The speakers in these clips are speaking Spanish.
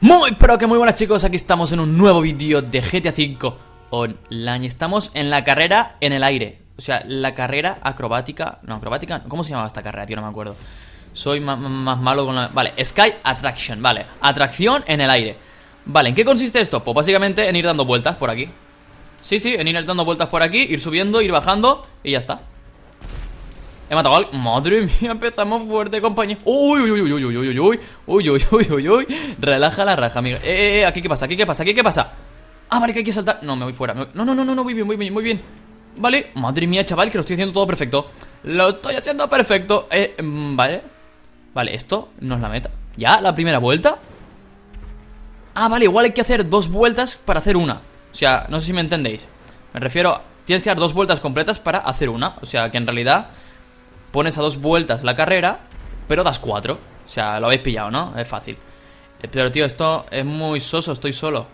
Muy pero que muy buenas chicos, aquí estamos en un nuevo vídeo de GTA V Online Estamos en la carrera en el aire O sea, la carrera acrobática No, acrobática, ¿cómo se llamaba esta carrera? Tío, no me acuerdo Soy más, más malo con la... Vale, Sky Attraction, vale Atracción en el aire Vale, ¿en qué consiste esto? Pues básicamente en ir dando vueltas por aquí Sí, sí, en ir dando vueltas por aquí, ir subiendo, ir bajando y ya está. He matado al... Madre mía, empezamos fuerte, compañero Uy, uy, uy, uy, uy, uy, uy, uy, uy, uy, uy, uy. Relaja la raja, amiga. Eh, eh, eh, aquí qué pasa, aquí qué pasa, aquí qué pasa. Ah, vale, que hay que saltar. No, me voy fuera. No, no, no, no, no, muy bien, muy bien, muy bien. Vale, madre mía, chaval, que lo estoy haciendo todo perfecto. Lo estoy haciendo perfecto. Eh, mm, vale. Vale, esto no es la meta. ¿Ya? ¿La primera vuelta? Ah, vale, igual hay que hacer dos vueltas para hacer una. O sea, no sé si me entendéis. Me refiero, tienes que dar dos vueltas completas para hacer una. O sea, que en realidad pones a dos vueltas la carrera, pero das cuatro. O sea, lo habéis pillado, ¿no? Es fácil. Eh, pero, tío, esto es muy soso, estoy solo.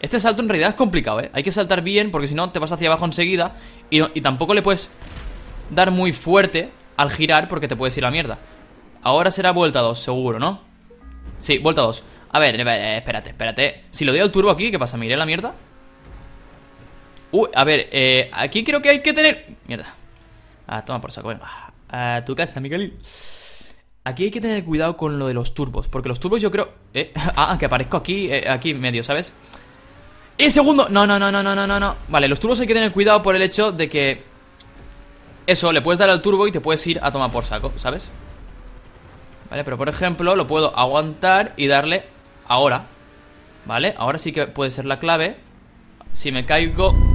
Este salto en realidad es complicado, ¿eh? Hay que saltar bien porque si no te vas hacia abajo enseguida y, tampoco le puedes dar muy fuerte al girar porque te puedes ir a la mierda. Ahora será vuelta dos, seguro, ¿no? Sí, vuelta 2. A ver, eh, espérate, espérate. Si lo doy al turbo aquí, ¿qué pasa? ¿Me a la mierda? Uh, a ver, eh, aquí creo que hay que tener... Mierda. Ah, toma por saco, venga. Ah, a tu casa, Miguelín. Aquí hay que tener cuidado con lo de los turbos, porque los turbos yo creo... Eh, ah, que aparezco aquí, eh, aquí medio, ¿sabes? ¡Y segundo! No, no, no, no, no, no, no. Vale, los turbos hay que tener cuidado por el hecho de que... Eso, le puedes dar al turbo y te puedes ir a tomar por saco, ¿sabes? Vale, pero por ejemplo lo puedo aguantar y darle ahora. ¿Vale? Ahora sí que puede ser la clave. Si me caigo...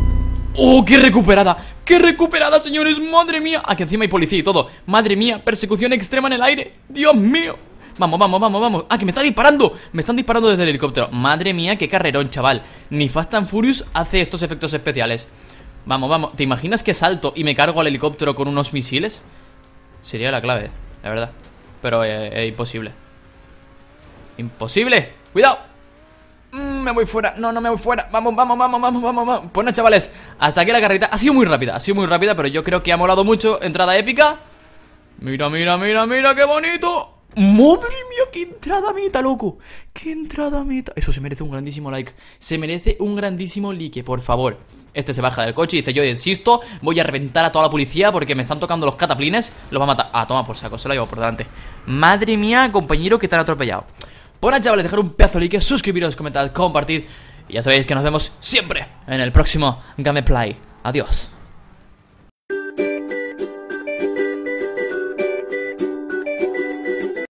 ¡Oh, qué recuperada! ¡Qué recuperada, señores! ¡Madre mía! Aquí ah, encima hay policía y todo ¡Madre mía! Persecución extrema en el aire ¡Dios mío! Vamos, vamos, vamos, vamos ¡Ah, que me está disparando! Me están disparando desde el helicóptero ¡Madre mía, qué carrerón, chaval! Ni Fast and Furious hace estos efectos especiales Vamos, vamos ¿Te imaginas que salto y me cargo al helicóptero con unos misiles? Sería la clave, la verdad Pero eh, es imposible ¡Imposible! ¡Cuidado! me voy fuera, no, no me voy fuera Vamos, vamos, vamos, vamos, vamos, vamos Pues chavales, hasta aquí la carrita Ha sido muy rápida, ha sido muy rápida Pero yo creo que ha molado mucho Entrada épica Mira, mira, mira, mira, qué bonito Madre mía, qué entrada Mita, loco Qué entrada Mita, Eso se merece un grandísimo like Se merece un grandísimo like, por favor Este se baja del coche y dice Yo insisto, voy a reventar a toda la policía Porque me están tocando los cataplines Los va a matar Ah, toma por saco, se lo llevo por delante Madre mía, compañero, que te han atropellado bueno, chavales, dejar un pedazo de like, suscribiros, comentad, compartid. Y ya sabéis que nos vemos siempre en el próximo Gameplay. Adiós.